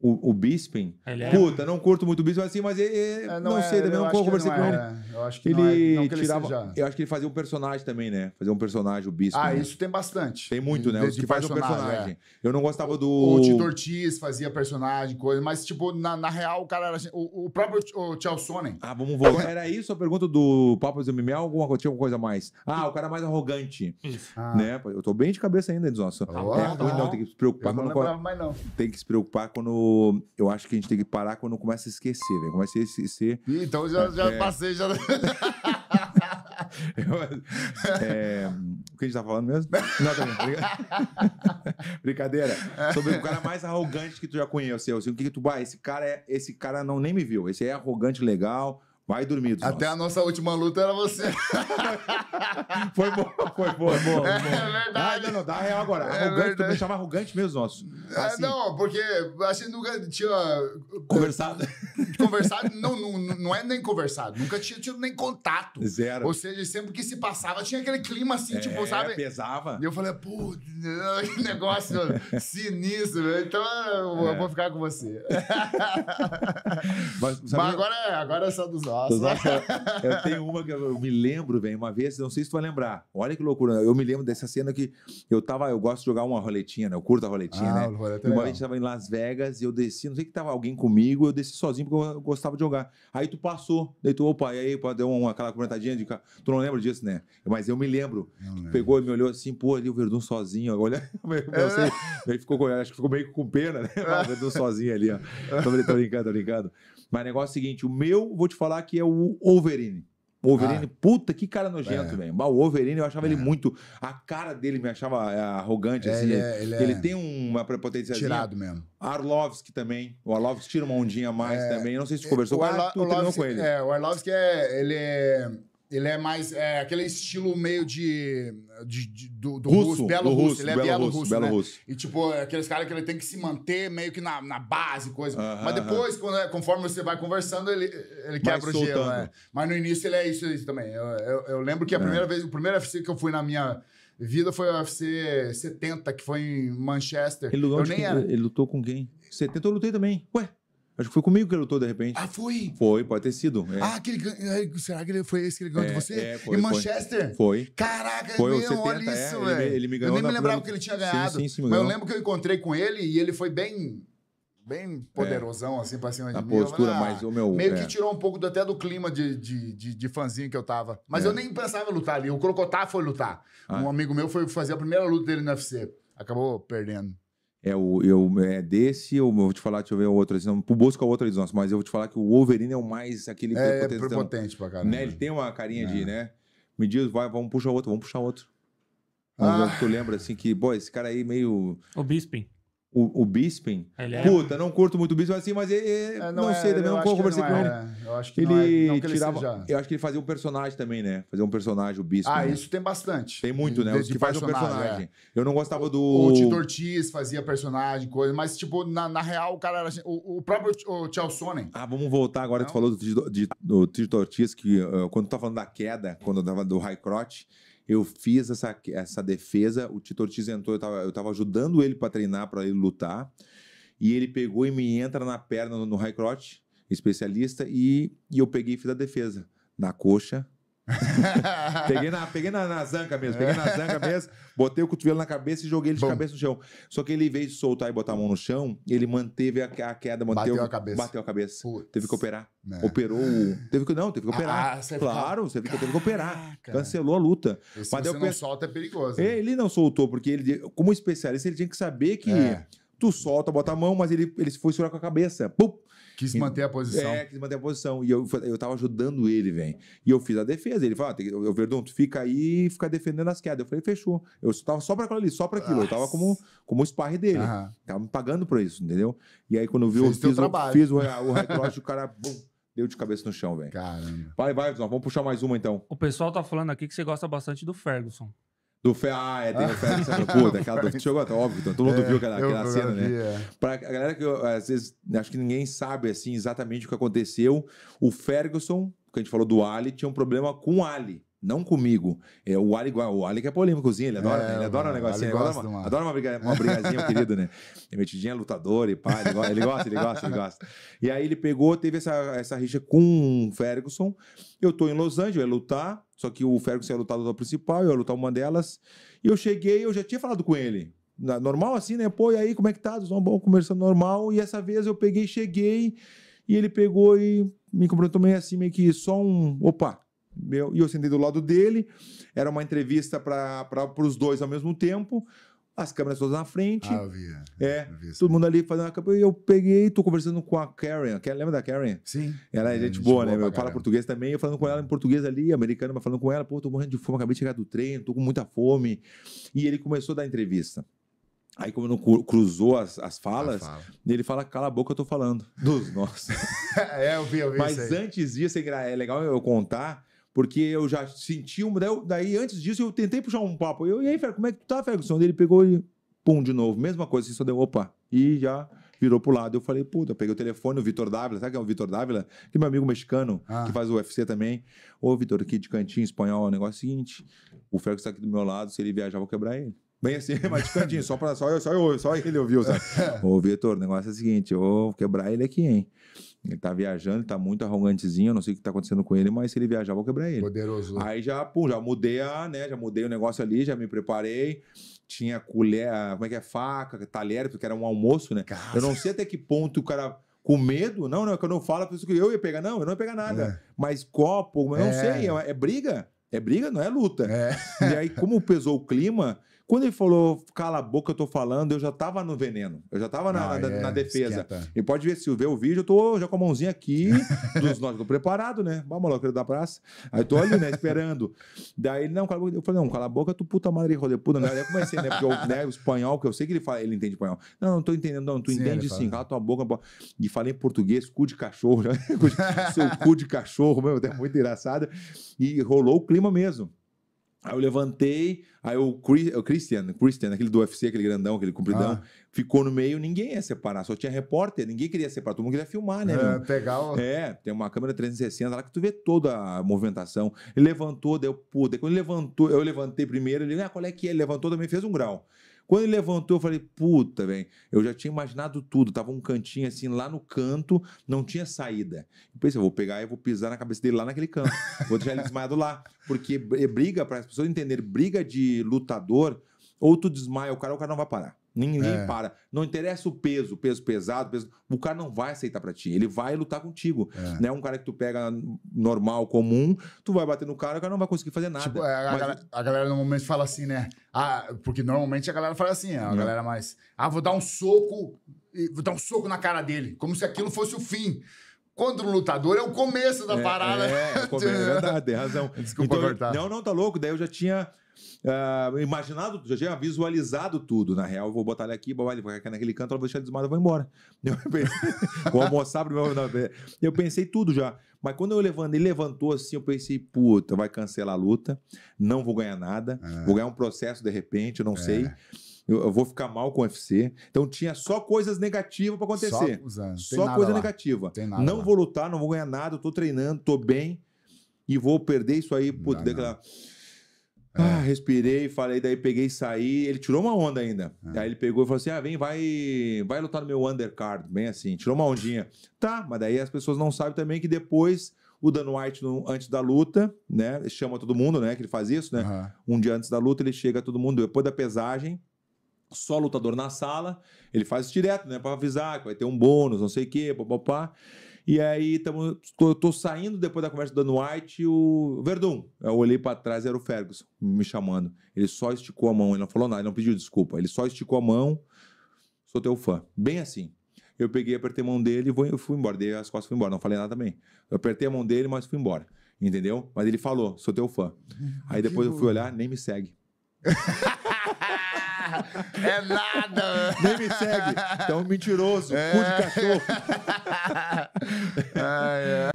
O, o Bisping? É... Puta, não curto muito o mas assim, mas ele, é, não, não é, sei, também não conversei com é, ele. É, eu acho que é, ele, tirava. Eu acho que ele fazia um personagem também, né? Fazia um personagem, o Bisping. Ah, né? isso tem bastante. Tem muito, né? Os que faz um personagem. Eu não gostava do. O Tito Ortiz fazia personagem, coisa, mas, tipo, na, na real, o cara era. Assim, o, o, próprio o Tchau Sonnen. Ah, vamos voltar. Era isso a pergunta do Papo do MMA alguma coisa, alguma coisa mais? Ah, o cara mais arrogante. Isso. Ah. Né? Eu tô bem de cabeça ainda, Edson. Ah, é, tá não, tem que se preocupar eu quando. Não quando... mais, não. Tem que se preocupar quando eu, acho que a gente tem que parar quando começa a esquecer, velho. Começa a esquecer. Ih, então já, já é, é. passei, já. é, o que a gente tá falando mesmo? Não, tá Brincadeira. Sobre o cara mais arrogante que tu já conheceu. Assim, o que, que tu. vai esse cara é. Esse cara não nem me viu. Esse é arrogante legal. Vai dormir. Até a nossa última luta era você. foi boa, foi boa, foi boa. É verdade. Ah, não, não, dá real agora. É arrogante tu me chama arrogante mesmo nosso. É, assim, é, não, porque a gente nunca tinha. Uh, conversado. Conversado, não, não, não é nem conversado. Nunca tinha tido nem contato. Zero. Ou seja, sempre que se passava, tinha aquele clima assim, é, tipo, sabe? Pesava. E eu falei, pô, que negócio sinistro, né? Então eu vou é. ficar com você. Mas, Mas agora, é, agora é só dos nossos. Nossa. eu tenho uma que eu me lembro, velho, uma vez, não sei se tu vai lembrar. Olha que loucura. Eu me lembro dessa cena que eu tava, eu gosto de jogar uma roletinha, né? Eu curto a roletinha, ah, né? Roleta e é uma vez eu tava em Las Vegas e eu desci, não sei que tava alguém comigo, eu desci sozinho porque eu gostava de jogar. Aí tu passou, daí tu, opa, e aí, pô, deu uma, aquela comentadinha de. Tu não lembra disso, né? Mas eu me lembro. Não Pegou e me olhou assim, pô, ali o Verdun sozinho, olha. eu sei, aí é. ficou, acho que ficou meio com pena, né? Ah, o Verdun sozinho ali, ó. Tô brincando, tô brincando. Mas o negócio é o seguinte, o meu, vou te falar que é o Wolverine. Wolverine, ah. puta, que cara nojento, é. velho. O Wolverine, eu achava é. ele muito. A cara dele me achava é, arrogante, é, assim. Ele, ele, é, ele é tem uma prepotência. Tirado mesmo. Arlovski também. O Arlovski tira uma ondinha mais também. Eu não sei se você conversou o Arlo... Arlovski, com ele. É, o Arlovski é. Ele é ele é mais. É, aquele estilo meio de. de, de do, do russo, russo, belo russo, russo. Ele é belo russo. russo, belo né? russo. E, tipo, é aqueles caras que ele tem que se manter meio que na, na base, coisa. Uh -huh, Mas depois, uh -huh. quando, é, conforme você vai conversando, ele, ele quebra o gelo. Né? Mas no início ele é isso, isso também. Eu, eu, eu, lembro que a é. primeira é. vez, o primeiro UFC que eu fui na minha vida foi o UFC 70, que foi em Manchester. Ele, eu nem era. ele lutou com quem? 70 eu lutei também. Ué? Acho que foi comigo que ele lutou, de repente. Ah, foi? Foi, pode ter sido. É. Ah, aquele, será que ele foi esse que ele ganhou é, de você? É, foi, em Manchester? Foi. Caraca, foi, meu, 70, olha é, isso, é. velho. Ele, ele, me ganhou. Eu nem me lembrava que ele tinha ganhado. Sim, sim, sim, mas ganhou. eu lembro que eu encontrei com ele e ele foi bem bem poderosão, é. assim, pra cima de a mim. postura, falei, ah, mas o meu... Meio é. que tirou um pouco do, até do clima de, de, de, de fãzinho que eu tava. Mas é. eu nem pensava em lutar ali. O Crocotá foi lutar. Ah. Um amigo meu foi fazer a primeira luta dele no UFC. Acabou perdendo é o eu, é desse, eu vou te falar, deixa eu ver o outro, assim, não, o é o outro eles nosso, mas eu vou te falar que o Wolverine é o mais aquele é, prepotente, é prepotente pra caramba. Né? Ele tem uma carinha é. de, né? Me diz, vai, vamos puxar outro, vamos puxar outro. Ah. Tu lembra assim que, boy, esse cara aí meio. O Bisping. O, o Bisping? É... Puta, não curto muito o Bisping, assim, mas ele, é, não, não é, sei também, não conversei com é, ele. Eu acho é, que ele, tirava. Seja... Eu acho que ele fazia um personagem também, né? Fazia um personagem, o Bisping. Ah, né? isso tem bastante. Tem muito, né? Os que faz um personagem. É. Eu não gostava do. O, o Tito Ortiz fazia personagem, coisa, mas, tipo, na, na real, o cara era. Assim, o, o próprio o Chelsonen. Ah, vamos voltar agora. Não? Tu falou do, do Tito Ortiz, que uh, quando tu tá falando da queda, quando eu tava do High Crotch eu fiz essa, essa defesa, o Titor te entrou, eu tava, eu tava ajudando ele para treinar, para ele lutar, e ele pegou e me entra na perna no, no high crotch, especialista, e, e eu peguei e fiz a defesa na coxa, peguei na, peguei na, na, zanca mesmo, peguei na zanca mesmo, botei o cotovelo na cabeça e joguei ele de cabeça no chão. Só que ele, em vez de soltar e botar a mão no chão, ele manteve a, a queda, manteve, bateu a cabeça. Bateu a cabeça. Teve que operar. É. Operou. Teve que, não, teve que operar. Ah, claro, você teve que operar. Cancelou a luta. Mas se Mas você eu não solta, é perigoso. Né? Ele não soltou, porque ele, como especialista, ele tinha que saber que. É. Tu solta, bota a mão, mas ele, ele foi segurar com a cabeça. Pum, Quis manter a posição. É, quis manter a posição. E eu, eu tava ajudando ele, velho. E eu fiz a defesa. Ele falou: ah, Verdun, tu fica aí e fica defendendo as quedas. Eu falei: fechou. Eu tava só pra aquilo ali, só pra aquilo. Eu tava como, como o sparre dele. Aham. Tava me pagando por isso, entendeu? E aí quando eu vi, eu fiz, o, fiz o, é, o high cross, o cara bum, deu de cabeça no chão, velho. Caramba. Vai, vai, vamos puxar mais uma então. O pessoal tá falando aqui que você gosta bastante do Ferguson. Do Fé, ah, é, tem o Fé Alexandre Puta, aquela do chegou até óbvio, todo mundo é, viu aquela, aquela cena, vi, né? É. Pra a galera que às vezes acho que ninguém sabe assim exatamente o que aconteceu, o Ferguson, que a gente falou do Ali, tinha um problema com o Ali. Não comigo. É, o Ali, o Ali que é polêmicozinho, ele adora, é, ele adora um negocinho. Ele adora, uma, adora uma, briga, uma brigazinha, querido, né? É metidinha, lutador e pai ele gosta, ele gosta, ele gosta, ele gosta. E aí ele pegou, teve essa, essa rixa com o Ferguson. Eu tô em Los Angeles, eu ia lutar, só que o Ferguson ia lutar a luta principal, eu ia lutar uma delas. E eu cheguei, eu já tinha falado com ele. Normal assim, né? Pô, e aí, como é que tá? Tudo bom, conversando normal. E essa vez eu peguei, cheguei, e ele pegou e me comprometeu meio assim, meio que só um... Opa! meu, e eu sentei do lado dele. Era uma entrevista para os dois ao mesmo tempo. As câmeras todas na frente. Ah, eu via. É, eu todo mundo ali fazendo a câmera. E eu peguei, tô conversando com a Karen. Lembra da Karen? Sim. Ela é, é gente, boa, boa né? Fala falo português também. Eu falando com ela em português ali, americano mas falando com ela. Pô, tô morrendo de fome, acabei de chegar do treino, tô com muita fome. E ele começou a dar entrevista. Aí, como não cruzou as, as falas, fala. ele fala: cala a boca, eu tô falando. Dos nossos. é, eu vi, eu vi. Mas antes disso, é, é legal eu contar porque eu já senti um. Daí, daí, antes disso, eu tentei puxar um papo. Eu, e aí, Fer, como é que tu tá, Ferguson? Ele pegou e pum, de novo. Mesma coisa, assim, só deu opa. E já virou pro lado. Eu falei, puta, peguei o telefone, o Vitor Dávila, sabe quem é o Vitor Dávila? Que é meu amigo mexicano, ah. que faz o UFC também. Ô, Vitor, aqui de cantinho espanhol, o é negócio é o seguinte: o Ferguson tá aqui do meu lado, se ele viajar, eu vou quebrar ele. Bem assim, mas de cantinho, só, pra, só, eu, só, eu, só ele ouviu, sabe? Ô, Vitor, o negócio é o seguinte, eu vou quebrar ele aqui, hein? Ele tá viajando, ele tá muito arrogantezinho, eu não sei o que tá acontecendo com ele, mas se ele viajar, eu vou quebrar ele. Poderoso. Né? Aí já, pum, já mudei a, né? Já mudei o negócio ali, já me preparei. Tinha colher, como é que é? Faca, talher, porque era um almoço, né? Cara. Eu não sei até que ponto o cara com medo. Não, não, é que eu não falo, por que eu ia pegar. Não, eu não ia pegar nada. É. Mas copo, eu não é. sei, é, é, briga. É briga, não é luta. É. E aí, como pesou o clima, quando ele falou, cala a boca, eu tô falando, eu já tava no veneno, eu já tava na, ah, na, é, na defesa. Esquenta. E pode ver, se ver o vídeo, eu tô já com a mãozinha aqui, dos nós, tô preparado, né? Vamos lá, querido da praça. Aí tô ali, né, esperando. Daí ele, não, cala a boca. Eu falei, não, cala a boca, tu puta madre roda puta. Né? Aí eu comecei, né, porque eu, né, o espanhol, que eu sei que ele fala, ele entende espanhol. Não, não tô entendendo, não, tu sim, entende sim, cala tua boca. E falei em português, cu de cachorro, seu cu de cachorro, meu, até muito engraçado. E rolou o clima mesmo. Aí eu levantei, aí o, Chris, o Christian, Christian, aquele do UFC, aquele grandão, aquele compridão, ah. ficou no meio, ninguém ia separar, só tinha repórter, ninguém queria separar, todo mundo queria filmar, né? É, pegar o... É, tem uma câmera 360 lá que tu vê toda a movimentação. Ele levantou, deu, pô, daí quando ele levantou, eu levantei primeiro, ele, ah, qual é que é? Ele levantou, também fez um grau. Quando ele levantou, eu falei, puta, velho, eu já tinha imaginado tudo. Tava um cantinho assim, lá no canto, não tinha saída. Eu pensei, eu vou pegar e vou pisar na cabeça dele lá naquele canto. Vou deixar ele desmaiado lá. Porque eh, briga, para as pessoas entenderem, briga de lutador, ou tu desmaia o cara, ou o cara não vai parar. Ninguém é. para. Não interessa o peso, peso pesado, peso... o cara não vai aceitar para ti. Ele vai lutar contigo. É. Né? Um cara que tu pega normal, comum, tu vai bater no cara, o cara não vai conseguir fazer nada. Tipo, é, a, Mas... galera, a, galera, fala assim, né? Ah, porque normalmente a galera fala assim, é, a não. Né? galera mais. Ah, vou dar um soco, vou dar um soco na cara dele, como se aquilo fosse o fim contra um lutador é o começo da é, parada. É, é, é verdade, tem razão. Desculpa então, cortar. Não, não, tá louco. Daí eu já tinha uh, imaginado, já tinha visualizado tudo. Na real, eu vou botar ele aqui, ele vai ficar naquele canto, ela vai deixar desmado, eu vou embora. Eu pensei, vou almoçar primeiro. É, eu pensei tudo já. Mas quando eu levantei, ele levantou assim, eu pensei, puta, vai cancelar a luta, não vou ganhar nada, ah. vou ganhar um processo de repente, eu não é. sei. Eu, vou ficar mal com o UFC. Então tinha só coisas negativas para acontecer. Só, só coisa negativa. Não lá. vou lutar, não vou ganhar nada, eu tô treinando, tô bem e vou perder isso aí, puta, daquela. Não é. Ah, respirei, falei, daí peguei e saí. Ele tirou uma onda ainda. Ah. Aí ele pegou e falou assim: ah, vem, vai, vai lutar no meu undercard. Bem assim, tirou uma ondinha. Tá, mas daí as pessoas não sabem também que depois o Dan White, no, antes da luta, né? Chama todo mundo, né? Que ele faz isso, né? Uhum. Um dia antes da luta, ele chega a todo mundo, depois da pesagem, só lutador na sala, ele faz isso direto, né? Pra avisar que vai ter um bônus, não sei o quê, papapá. Pá, pá. E aí tamo, tô, tô saindo depois da conversa do Dan White e o Verdun. Eu olhei para trás era o Ferguson me chamando. Ele só esticou a mão, ele não falou nada, ele não pediu desculpa. Ele só esticou a mão. Sou teu fã. Bem assim. Eu peguei, apertei a mão dele e fui embora. Dei as costas fui embora. Não falei nada também. Eu apertei a mão dele, mas fui embora. Entendeu? Mas ele falou, sou teu fã. Uhum. Aí depois eu fui olhar, nem me segue. é nada. Nem me segue. Então, mentiroso. É. Cu de é. cachorro. Ai, ai.